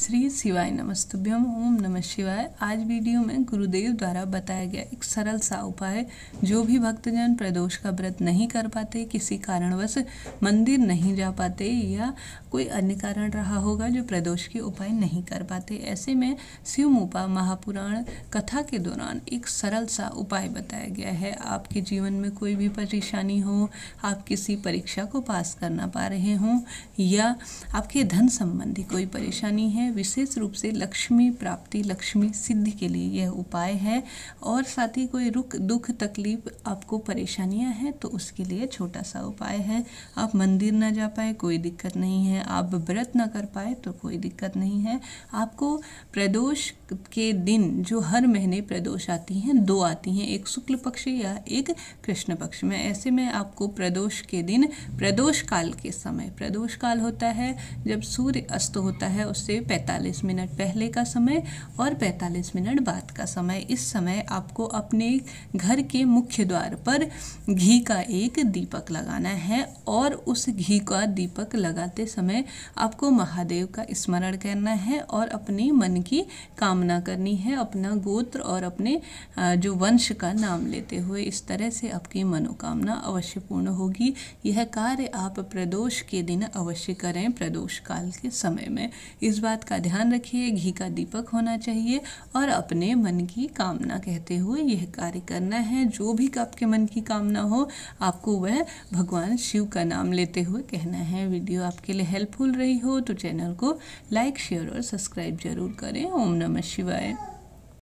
श्री शिवाय नमस्तुभ्यम ओम नमः शिवाय आज वीडियो में गुरुदेव द्वारा बताया गया एक सरल सा उपाय जो भी भक्तजन प्रदोष का व्रत नहीं कर पाते किसी कारणवश मंदिर नहीं जा पाते या कोई अन्य कारण रहा होगा जो प्रदोष के उपाय नहीं कर पाते ऐसे में मुपा महापुराण कथा के दौरान एक सरल सा उपाय बताया गया है आपके जीवन में कोई भी परेशानी हो आप किसी परीक्षा को पास कर ना पा रहे हों या आपके धन संबंधी कोई परेशानी है विशेष रूप से लक्ष्मी प्राप्ति लक्ष्मी सिद्धि के लिए यह उपाय है और साथ ही कोई रुख दुख तकलीफ आपको परेशानियां हैं तो उसके लिए छोटा सा उपाय है आप मंदिर ना जा पाए कोई दिक्कत नहीं है आप व्रत ना कर पाए तो कोई दिक्कत नहीं है आपको प्रदोष के दिन जो हर महीने प्रदोष आती हैं दो आती हैं एक शुक्ल पक्ष या एक कृष्ण पक्ष में ऐसे में आपको प्रदोष के दिन प्रदोष काल के समय प्रदोष काल होता है जब सूर्य अस्त होता है उससे 45 मिनट पहले का समय और 45 मिनट बाद का समय इस समय आपको अपने घर के मुख्य द्वार पर घी का एक दीपक लगाना है और उस घी का दीपक लगाते समय आपको महादेव का स्मरण करना है और अपने मन की कामना करनी है अपना गोत्र और अपने जो वंश का नाम लेते हुए इस तरह से आपकी मनोकामना अवश्य पूर्ण होगी यह कार्य आप प्रदोष के दिन अवश्य करें प्रदोष काल के समय में इस बात का ध्यान रखिए घी का दीपक होना चाहिए और अपने मन की कामना कहते हुए यह कार्य करना है जो भी आपके मन की कामना हो आपको वह भगवान शिव का नाम लेते हुए कहना है वीडियो आपके लिए हेल्पफुल रही हो तो चैनल को लाइक शेयर और सब्सक्राइब जरूर करें ओम नमः शिवाय